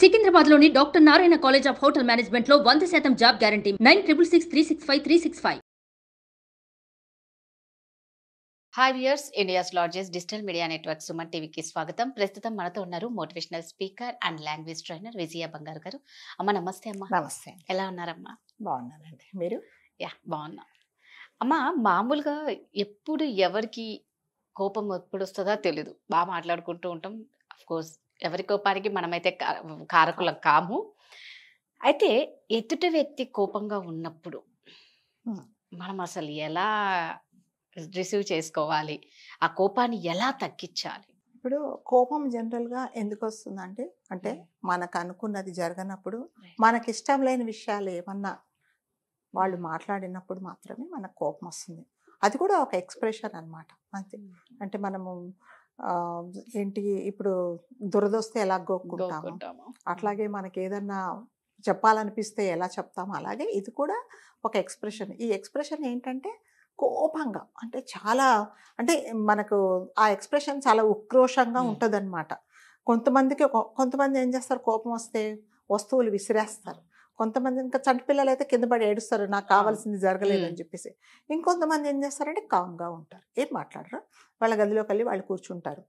సికింద్రాబాద్ లోని doctor Narayana college of hotel management లో వంద శాతం job guarantee nine triple six three six five three six five hi viewers India's largest digital media network Suman టీవీకి స్వాగతం ప్రస్తుతం మనతో ఉన్నారు motivational speaker and language trainer Vijaya Bangaru గారు అమ్మ నమస్తే అమ్మా నమస్తే ఎలా ఉన్నారమ్మా బాగున్నానండి మీరు యా బాగున్నా అమ్మ మామూలుగా ఎప్పుడు ఎవరికి కోపం ఎప్పుడు వస్తుందో తెలియదు బాగా మాట్లాడుకుంటూ ఉంటాం అఫ్కోర్స్ ఎవరి కోపానికి మనమైతే కారకులం కాము అయితే ఎదుటి వ్యక్తి కోపంగా ఉన్నప్పుడు మనం అసలు ఎలా రిసీవ్ చేసుకోవాలి ఆ కోపాన్ని ఎలా తగ్గించాలి ఇప్పుడు కోపం జనరల్గా ఎందుకు వస్తుందంటే అంటే మనకు అనుకున్నది జరగనప్పుడు మనకి ఇష్టం లేని విషయాలు ఏమన్నా వాళ్ళు మాట్లాడినప్పుడు మాత్రమే మనకు కోపం వస్తుంది అది కూడా ఒక ఎక్స్ప్రెషన్ అనమాట అంతే అంటే మనము ఏంటి ఇప్పుడు దురదొస్తే ఎలా గోక్కుంటాము అట్లాగే మనకి ఏదన్నా చెప్పాలనిపిస్తే ఎలా చెప్తాము అలాగే ఇది కూడా ఒక ఎక్స్ప్రెషన్ ఈ ఎక్స్ప్రెషన్ ఏంటంటే కోపంగా అంటే చాలా అంటే మనకు ఆ ఎక్స్ప్రెషన్ చాలా ఉక్రోషంగా ఉంటుందన్నమాట కొంతమందికి కొంతమంది ఏం చేస్తారు కోపం వస్తే వస్తువులు విసిరేస్తారు కొంతమంది ఇంకా చంటి పిల్లలు అయితే కింద పడి ఏడుస్తారు నాకు కావాల్సింది జరగలేదని చెప్పేసి ఇంకొంతమంది ఏం చేస్తారంటే కామ్గా ఉంటారు ఏం మాట్లాడరు వాళ్ళ గదిలోకి వెళ్ళి వాళ్ళు కూర్చుంటారు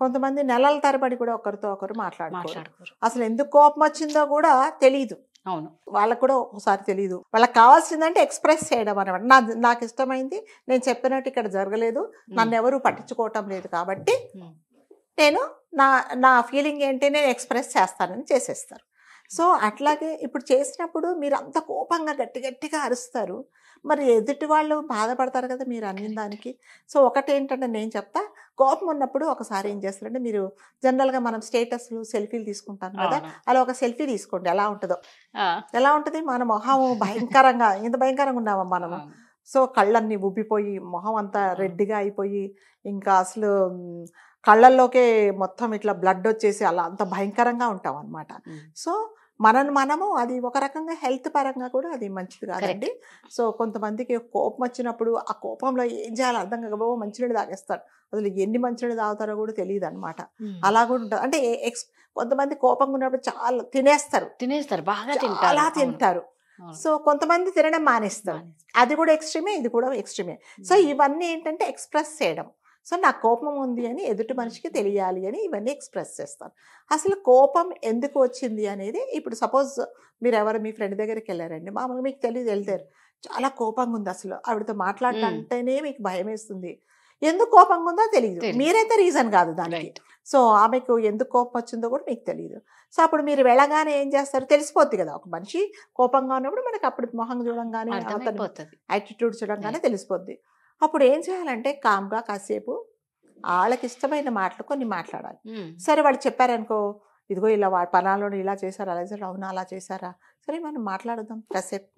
కొంతమంది నెలల తరబడి కూడా ఒకరితో ఒకరు మాట్లాడుకుంటారు అసలు ఎందుకు కోపం వచ్చిందో కూడా తెలియదు అవును వాళ్ళకు కూడా ఒకసారి తెలియదు వాళ్ళకి కావాల్సిందంటే ఎక్స్ప్రెస్ చేయడం అనమాట నా నాకు ఇష్టమైంది నేను చెప్పినట్టు ఇక్కడ జరగలేదు నన్ను ఎవరు పట్టించుకోవటం లేదు కాబట్టి నేను నా నా ఫీలింగ్ ఏంటి నేను ఎక్స్ప్రెస్ చేస్తానని చేసేస్తారు సో అట్లాగే ఇప్పుడు చేసినప్పుడు మీరు అంత కోపంగా గట్టి గట్టిగా అరుస్తారు మరి ఎదుటి వాళ్ళు బాధపడతారు కదా మీరు అన్ని దానికి సో ఒకటి ఏంటంటే నేను చెప్తా కోపం ఉన్నప్పుడు ఒకసారి ఏం చేస్తారంటే మీరు జనరల్గా మనం స్టేటస్లు సెల్ఫీలు తీసుకుంటాం కదా అలా ఒక సెల్ఫీ తీసుకోండి ఎలా ఉంటుందో ఎలా ఉంటుంది మన మొహం భయంకరంగా ఇంత భయంకరంగా ఉన్నామా మనము సో కళ్ళన్నీ ఉబ్బిపోయి మొహం అంతా రెడ్డిగా అయిపోయి ఇంకా అసలు కళ్ళల్లోకే మొత్తం ఇట్లా బ్లడ్ వచ్చేసి అలా అంత భయంకరంగా ఉంటాం అనమాట సో మనను మనము అది ఒక రకంగా హెల్త్ పరంగా కూడా అది మంచిది కాదండి సో కొంతమందికి కోపం వచ్చినప్పుడు ఆ కోపంలో ఏం చేయాలో అర్థం కాకపో మంచినీళ్ళు తాగేస్తారు అసలు ఎన్ని మంచినీళ్ళు తాగుతారో కూడా తెలియదు అనమాట అలా కూడా ఉంటుంది అంటే ఎక్స్ కొంతమంది కోపంగా ఉన్నప్పుడు చాలా తినేస్తారు తినేస్తారు బాగా తింటారు అలా తింటారు సో కొంతమంది తినడం మానేస్తారు అది కూడా ఎక్స్ట్రీమే ఇది కూడా ఎక్స్ట్రీమే సో ఇవన్నీ ఏంటంటే ఎక్స్ప్రెస్ చేయడం సో నా కోపం ఉంది అని ఎదుటి మనిషికి తెలియాలి అని ఇవన్నీ ఎక్స్ప్రెస్ చేస్తాను అసలు కోపం ఎందుకు వచ్చింది అనేది ఇప్పుడు సపోజ్ మీరు ఎవరు మీ ఫ్రెండ్ దగ్గరికి వెళ్ళారండి మామూలుగా మీకు తెలియదు వెళ్తారు చాలా కోపంగా ఉంది అసలు ఆవిడతో మాట్లాడాలంటేనే మీకు భయం వేస్తుంది ఎందుకు కోపంగా ఉందో తెలియదు మీరైతే రీజన్ కాదు దానికి సో ఆమెకు ఎందుకు కోపం వచ్చిందో కూడా మీకు తెలియదు సో అప్పుడు మీరు వెళ్ళగానే ఏం చేస్తారు తెలిసిపోద్ది కదా ఒక మనిషి కోపంగా ఉన్నప్పుడు మనకు అప్పుడు మొహం చూడంగానే యాటిట్యూడ్ చూడంగానే తెలిసిపోద్ది అప్పుడు ఏం చేయాలంటే కామ్గా కాసేపు వాళ్ళకి ఇష్టమైన మాటలు కొన్ని మాట్లాడాలి సరే వాళ్ళు చెప్పారనుకో ఇదిగో ఇలా వాడి పనాల్లో ఇలా చేశారు అలా చేశారు అవునా అలా చేశారా సరే మనం మాట్లాడుదాం కాసేపు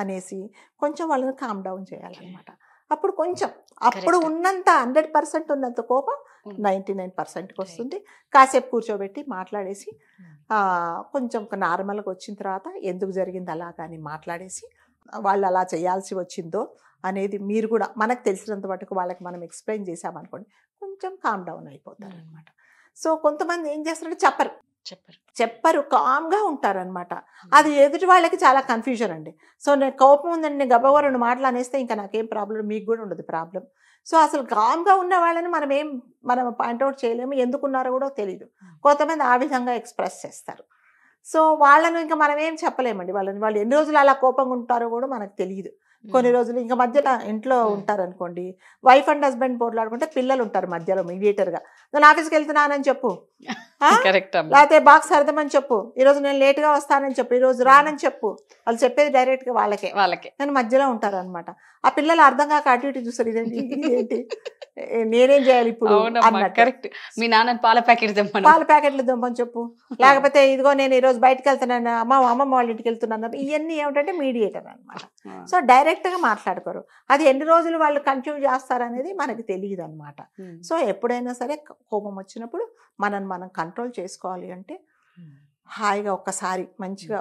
అనేసి కొంచెం వాళ్ళని కామ్ డౌన్ చేయాలన్నమాట అప్పుడు కొంచెం అప్పుడు ఉన్నంత హండ్రెడ్ పర్సెంట్ ఉన్నంత కోపం నైంటీ నైన్ పర్సెంట్కి వస్తుంది కాసేపు కూర్చోబెట్టి మాట్లాడేసి కొంచెం నార్మల్గా వచ్చిన తర్వాత ఎందుకు జరిగింది అలా కానీ మాట్లాడేసి వాళ్ళు అలా చేయాల్సి వచ్చిందో అనేది మీరు కూడా మనకు తెలిసినంత మటుకు వాళ్ళకి మనం ఎక్స్ప్లెయిన్ చేసామనుకోండి కొంచెం కామ్ డౌన్ అయిపోతారు అనమాట సో కొంతమంది ఏం చేస్తారంటే చెప్పరు చెప్పరు చెప్పరు కామ్గా అనమాట అది ఎదుటి వాళ్ళకి చాలా కన్ఫ్యూజన్ అండి సో నేను కోపం ఉందండి నేను గబగబా మాటలు అనేస్తే ఇంకా నాకేం ప్రాబ్లం మీకు కూడా ఉండదు ప్రాబ్లం సో అసలు కామ్గా ఉన్న వాళ్ళని మనం ఏం మనం పాయింట్అవుట్ చేయలేము ఎందుకున్నారో కూడా తెలియదు కొంతమంది ఆ విధంగా ఎక్స్ప్రెస్ చేస్తారు సో వాళ్ళను ఇంకా మనం ఏం చెప్పలేమండి వాళ్ళని వాళ్ళు ఎన్ని రోజులు అలా కోపంగా ఉంటారో కూడా మనకు తెలియదు కొన్ని రోజులు ఇంకా మధ్యలో ఇంట్లో ఉంటారు అనుకోండి వైఫ్ అండ్ హస్బెండ్ పోట్లాడుకుంటే పిల్లలు ఉంటారు మధ్యలో మీడియేటర్గా నేను ఆఫీస్కి వెళ్తున్నానని చెప్పు లేకపోతే బాక్స్ అని చెప్పు ఈ రోజు నేను లేట్ గా వస్తానని చెప్పు ఈ రోజు రానని చెప్పు వాళ్ళు చెప్పేది డైరెక్ట్ గా వాళ్ళకే వాళ్ళకే నేను మధ్యలో ఉంటారు అనమాట ఆ పిల్లలు అర్థం కాక అటు ఇటు చూస్తారు ఇదేంటి ఏంటి నేనేం చేయాలి ఇప్పుడు మీ నాన్న పాల ప్యాకెట్ పాల ప్యాకెట్లు తెమ్మని చెప్పు లేకపోతే ఇదిగో నేను ఈ రోజు బయటకు వెళ్తున్నాను అమ్మ అమ్మమ్మ వాళ్ళ ఇంటికి వెళ్తున్నాను ఇవన్నీ ఏమిటంటే మీడియేటర్ అనమాట సో డైరెక్ట్ గా మాట్లాడుకోరు అది ఎన్ని రోజులు వాళ్ళు చేస్తారు చేస్తారనేది మనకి తెలియదు అనమాట సో ఎప్పుడైనా సరే కోపం వచ్చినప్పుడు మనం మనం కంట్రోల్ చేసుకోవాలి అంటే హాయిగా ఒక్కసారి మంచిగా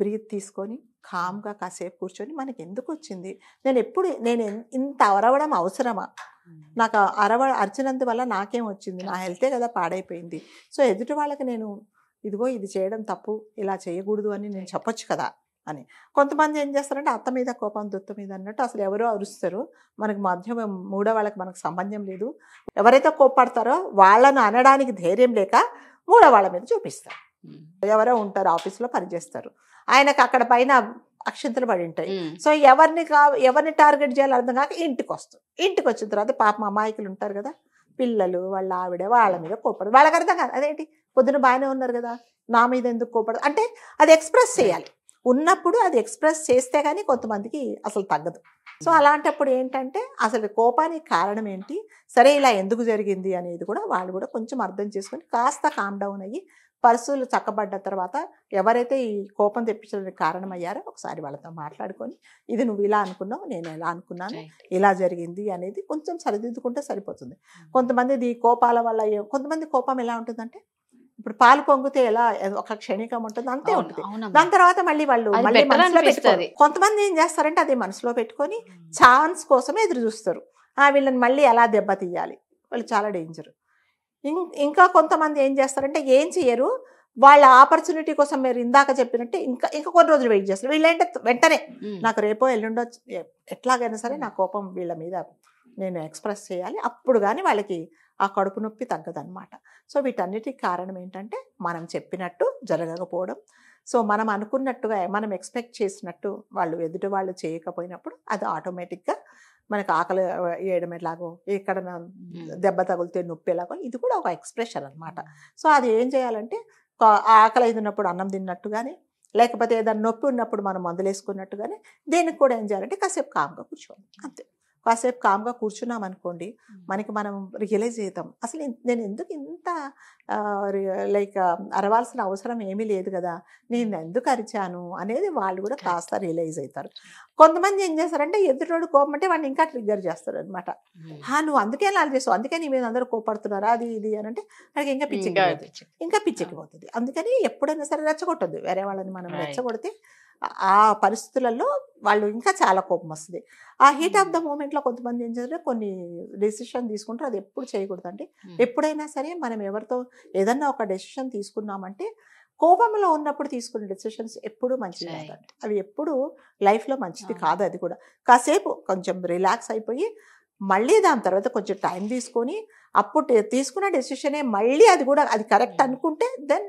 బ్రీత్ తీసుకొని కామ్గా కాసేపు కూర్చొని మనకి ఎందుకు వచ్చింది నేను ఎప్పుడు నేను ఇంత అరవడం అవసరమా నాకు అరవ అరిచినందు వల్ల నాకేం వచ్చింది నా హెల్తే కదా పాడైపోయింది సో ఎదుటి వాళ్ళకి నేను ఇదిగో ఇది చేయడం తప్పు ఇలా చేయకూడదు అని నేను చెప్పొచ్చు కదా అని కొంతమంది ఏం చేస్తారంటే అత్త మీద కోపం దొత్త మీద అన్నట్టు అసలు ఎవరో అరుస్తారు మనకు మధ్య మూడో వాళ్ళకి మనకు సంబంధం లేదు ఎవరైతే కోప్పడతారో వాళ్ళను అనడానికి ధైర్యం లేక మూడో వాళ్ళ మీద చూపిస్తారు ఎవరో ఉంటారు ఆఫీస్లో పనిచేస్తారు ఆయనకు అక్కడ పైన అక్షంతలు పడి ఉంటాయి సో ఎవరిని కా ఎవరిని టార్గెట్ చేయాలి అర్థం కాక ఇంటికి వస్తాం ఇంటికి వచ్చిన తర్వాత పాప అమాయకులు ఉంటారు కదా పిల్లలు వాళ్ళ ఆవిడ వాళ్ళ మీద కోపడదు వాళ్ళకి అర్థం కాదు అదేంటి పొద్దున బాగానే ఉన్నారు కదా నా మీద ఎందుకు కోపడదు అంటే అది ఎక్స్ప్రెస్ చేయాలి ఉన్నప్పుడు అది ఎక్స్ప్రెస్ చేస్తే కానీ కొంతమందికి అసలు తగ్గదు సో అలాంటప్పుడు ఏంటంటే అసలు కోపానికి కారణం ఏంటి సరే ఇలా ఎందుకు జరిగింది అనేది కూడా వాళ్ళు కూడా కొంచెం అర్థం చేసుకొని కాస్త కామ్ డౌన్ అయ్యి పర్సులు చక్కబడ్డ తర్వాత ఎవరైతే ఈ కోపం తెప్పించడానికి కారణమయ్యారో ఒకసారి వాళ్ళతో మాట్లాడుకొని ఇది నువ్వు ఇలా అనుకున్నావు నేను ఎలా అనుకున్నాను ఇలా జరిగింది అనేది కొంచెం సరిదిద్దుకుంటే సరిపోతుంది hmm. కొంతమంది ఈ కోపాల వల్ల కొంతమంది కోపం ఎలా ఉంటుందంటే ఇప్పుడు పాలు పొంగితే ఎలా ఒక క్షణికం ఉంటుంది అంతే ఉంటుంది దాని తర్వాత మళ్ళీ వాళ్ళు మళ్ళీ మనసులో పెట్టుకోరు కొంతమంది ఏం చేస్తారంటే అది మనసులో పెట్టుకొని ఛాన్స్ కోసమే ఎదురు చూస్తారు ఆ వీళ్ళని మళ్ళీ ఎలా దెబ్బతీయాలి వాళ్ళు చాలా డేంజర్ ఇంకా కొంతమంది ఏం చేస్తారంటే ఏం చేయరు వాళ్ళ ఆపర్చునిటీ కోసం మీరు ఇందాక చెప్పినట్టు ఇంకా ఇంకా కొన్ని రోజులు వెయిట్ చేస్తారు వీళ్ళంటే వెంటనే నాకు రేపో ఎల్లుండో ఎట్లాగైనా సరే నా కోపం వీళ్ళ మీద నేను ఎక్స్ప్రెస్ చేయాలి అప్పుడు కానీ వాళ్ళకి ఆ కడుపు నొప్పి తగ్గదనమాట సో వీటన్నిటికి కారణం ఏంటంటే మనం చెప్పినట్టు జరగకపోవడం సో మనం అనుకున్నట్టుగా మనం ఎక్స్పెక్ట్ చేసినట్టు వాళ్ళు ఎదుటి వాళ్ళు చేయకపోయినప్పుడు అది ఆటోమేటిక్గా మనకు ఆకలి వేయడం ఎలాగో ఎక్కడ దెబ్బ తగిలితే నొప్పి ఎలాగో ఇది కూడా ఒక ఎక్స్ప్రెషన్ అనమాట సో అది ఏం చేయాలంటే ఆకలి అయినప్పుడు అన్నం తిన్నట్టు కానీ లేకపోతే ఏదైనా నొప్పి ఉన్నప్పుడు మనం మందులు వేసుకున్నట్టు కానీ దేనికి కూడా ఏం చేయాలంటే కాసేపు కామ్గా కూర్చోవాలి అంతే కాసేపు కామ్గా కూర్చున్నాం అనుకోండి మనకి మనం రియలైజ్ అవుతాం అసలు నేను ఎందుకు ఇంత లైక్ అరవాల్సిన అవసరం ఏమీ లేదు కదా నేను ఎందుకు అరిచాను అనేది వాళ్ళు కూడా కాస్త రియలైజ్ అవుతారు కొంతమంది ఏం చేస్తారంటే ఎదుటోడు కోపం అంటే వాడిని ఇంకా ట్రిగ్గర్ చేస్తారు అనమాట నువ్వు అందుకే అలా చేస్తావు అందుకే నీ మీద అందరూ కోపడుతున్నారా అది ఇది అని అంటే మనకి ఇంకా పిచ్చెక్కిపోతుంది ఇంకా పిచ్చికి పోతుంది అందుకని ఎప్పుడైనా సరే రెచ్చగొట్టద్దు వేరే వాళ్ళని మనం రెచ్చగొడితే ఆ పరిస్థితులలో వాళ్ళు ఇంకా చాలా కోపం వస్తుంది ఆ హీట్ ఆఫ్ ద మూమెంట్లో కొంతమంది ఏం చేస్తారు కొన్ని డెసిషన్ తీసుకుంటారు అది ఎప్పుడు చేయకూడదు అంటే ఎప్పుడైనా సరే మనం ఎవరితో ఏదన్నా ఒక డెసిషన్ తీసుకున్నామంటే కోపంలో ఉన్నప్పుడు తీసుకున్న డెసిషన్స్ ఎప్పుడు మంచిది కాదండి అవి ఎప్పుడు లైఫ్లో మంచిది కాదు అది కూడా కాసేపు కొంచెం రిలాక్స్ అయిపోయి మళ్ళీ దాని తర్వాత కొంచెం టైం తీసుకొని అప్పుడు తీసుకున్న డెసిషనే మళ్ళీ అది కూడా అది కరెక్ట్ అనుకుంటే then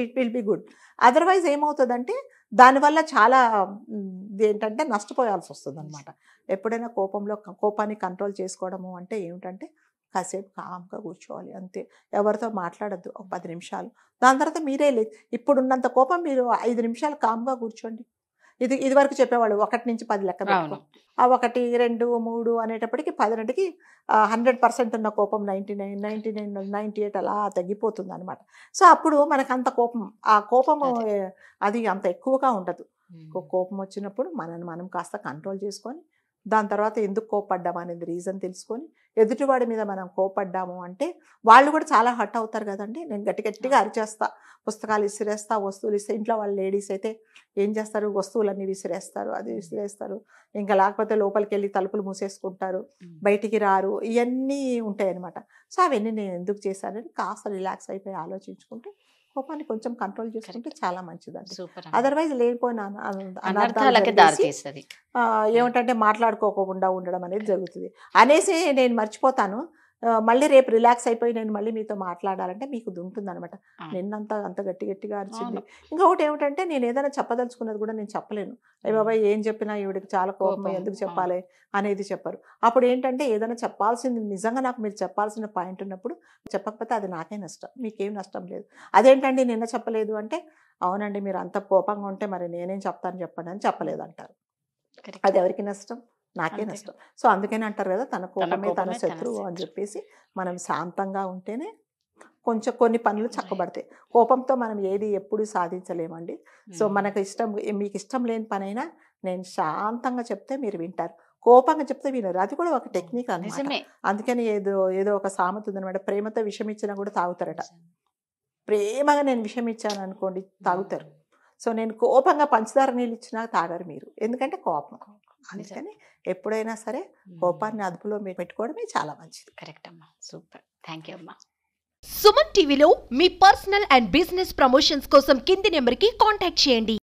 it will be good otherwise ఏమవుతుందంటే దానివల్ల చాలా ఏంటంటే నష్టపోయాల్సి వస్తుంది అనమాట ఎప్పుడైనా కోపంలో కోపాన్ని కంట్రోల్ చేసుకోవడము అంటే ఏమిటంటే కాసేపు కామ్గా కూర్చోవాలి అంతే ఎవరితో మాట్లాడద్దు ఒక పది నిమిషాలు దాని తర్వాత మీరే లేదు ఇప్పుడున్నంత కోపం మీరు ఐదు నిమిషాలు కామ్గా కూర్చోండి ఇది ఇది వరకు చెప్పేవాళ్ళు ఒకటి నుంచి పది లెక్క ఆ ఒకటి రెండు మూడు అనేటప్పటికి పదినటికి హండ్రెడ్ పర్సెంట్ ఉన్న కోపం ninety nine ninety nine ninety eight అలా తగ్గిపోతుంది అనమాట సో అప్పుడు మనకు అంత కోపం ఆ కోపము అది అంత ఎక్కువగా ఉండదు కోపం వచ్చినప్పుడు మనని మనం కాస్త కంట్రోల్ చేసుకొని దాని తర్వాత ఎందుకు కోపడ్డాం అనేది రీజన్ తెలుసుకొని ఎదుటివాడి మీద మనం కోపడ్డాము అంటే వాళ్ళు కూడా చాలా హట్ అవుతారు కదండి నేను గట్టి గట్టిగా అరిచేస్తా పుస్తకాలు విసిరేస్తా వస్తువులు ఇస్తే ఇంట్లో వాళ్ళ లేడీస్ అయితే ఏం చేస్తారు వస్తువులన్నీ విసిరేస్తారు అది విసిరేస్తారు ఇంకా లేకపోతే లోపలికి వెళ్ళి తలుపులు మూసేసుకుంటారు బయటికి రారు ఇవన్నీ అనమాట సో అవన్నీ నేను ఎందుకు చేశానని కాస్త రిలాక్స్ అయిపోయి ఆలోచించుకుంటే కోపాన్ని కొంచెం కంట్రోల్ చేసుకుంటే చాలా మంచిది అదర్వైజ్ లేనిపోయిన ఏమిటంటే మాట్లాడుకోకుండా ఉండడం అనేది జరుగుతుంది అనేసి నేను మర్చిపోతాను మళ్ళీ రేపు రిలాక్స్ అయిపోయి నేను మళ్ళీ మీతో మాట్లాడాలంటే మీకు దుంటుందనమాట నిన్నంత అంత గట్టి గట్టిగా అరిచింది ఇంకొకటి ఏమిటంటే నేను ఏదైనా చెప్పదలుచుకున్నది కూడా నేను చెప్పలేను అయ్య బాబాయ్ ఏం చెప్పినా ఈవిడికి చాలా కోపం ఎందుకు చెప్పాలి అనేది చెప్పరు అప్పుడు ఏంటంటే ఏదైనా చెప్పాల్సింది నిజంగా నాకు మీరు చెప్పాల్సిన పాయింట్ ఉన్నప్పుడు చెప్పకపోతే అది నాకే నష్టం మీకేం నష్టం లేదు అదేంటండి నిన్న చెప్పలేదు అంటే అవునండి మీరు అంత కోపంగా ఉంటే మరి నేనేం చెప్తాను చెప్పండి అని చెప్పలేదు అంటారు అది ఎవరికి నష్టం నాకే నష్టం సో అందుకని అంటారు కదా తన కోపమే తన శత్రువు అని చెప్పేసి మనం శాంతంగా ఉంటేనే కొంచెం కొన్ని పనులు చక్కబడతాయి కోపంతో మనం ఏది ఎప్పుడు సాధించలేమండి సో మనకు ఇష్టం మీకు ఇష్టం లేని పనైనా నేను శాంతంగా చెప్తే మీరు వింటారు కోపంగా చెప్తే వినరు అది కూడా ఒక టెక్నిక్ అనమాట అందుకని ఏదో ఏదో ఒక సామెత ఉందనమాట ప్రేమతో విషం ఇచ్చినా కూడా తాగుతారట ప్రేమగా నేను విషం ఇచ్చాను అనుకోండి తాగుతారు సో నేను కోపంగా పంచదార నీళ్ళు ఇచ్చినా తాగరు మీరు ఎందుకంటే కోపం అందుకని ఎప్పుడైనా సరే కోపాన్ని అదుపులో పెట్టుకోవడమే చాలా మంచిది కరెక్ట్ అమ్మా సూపర్ థ్యాంక్ యూ అమ్మా సుమన్ టీవీలో మీ పర్సనల్ అండ్ బిజినెస్ ప్రమోషన్స్ కోసం కింది నెంబర్కి కాంటాక్ట్ చేయండి